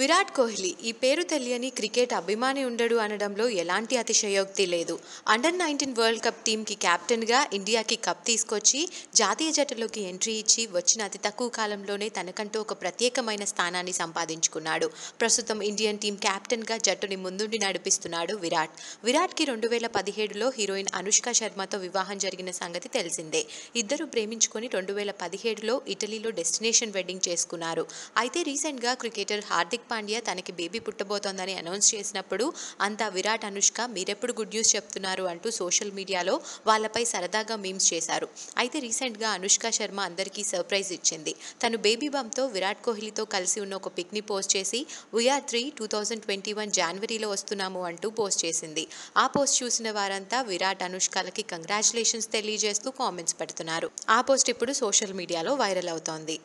విరాట్ కోహ్లీ ఈ పేరు తెలియని క్రికెట్ అభిమాని ఉండడు అనడంలో ఎలాంటి అతిశయోక్తి లేదు అండర్ నైన్టీన్ వరల్డ్ కప్ టీంకి గా ఇండియాకి కప్ తీసుకొచ్చి జాతీయ జట్టులోకి ఎంట్రీ ఇచ్చి వచ్చిన అతి తక్కువ కాలంలోనే తనకంటూ ఒక ప్రత్యేకమైన స్థానాన్ని సంపాదించుకున్నాడు ప్రస్తుతం ఇండియన్ టీం కెప్టెన్గా జట్టుని ముందుండి నడిపిస్తున్నాడు విరాట్ విరాట్కి రెండు వేల పదిహేడులో హీరోయిన్ అనుష్క శర్మతో వివాహం జరిగిన సంగతి తెలిసిందే ఇద్దరు ప్రేమించుకొని రెండు వేల పదిహేడులో ఇటలీలో డెస్టినేషన్ వెడ్డింగ్ చేసుకున్నారు అయితే రీసెంట్గా క్రికెటర్ హార్దిక్ హార్దిక్ పాండ్యా తనకి బేబీ పుట్టబోతోందని అనౌన్స్ చేసినప్పుడు అంతా విరాట్ అనుష్క మీరెప్పుడు గుడ్ న్యూస్ చెప్తున్నారు అంటూ సోషల్ మీడియాలో వాళ్ళపై సరదాగా మీమ్స్ చేశారు అయితే రీసెంట్గా అనుష్క శర్మ అందరికీ సర్ప్రైజ్ ఇచ్చింది తను బేబీ బంప్తో విరాట్ కోహ్లీతో కలిసి ఉన్న ఒక పిక్ని పోస్ట్ చేసి we're three two thousand twenty one జనవరిలో వస్తున్నాము అంటూ పోస్ట్ చేసింది ఆ పోస్ట్ చూసిన వారంతా విరాట్ అనుష్కలకి కంగ్రాచులేషన్స్ తెలియజేస్తూ కామెంట్స్ పెడుతున్నారు ఆ పోస్ట్ ఇప్పుడు సోషల్ మీడియాలో వైరల్ అవుతోంది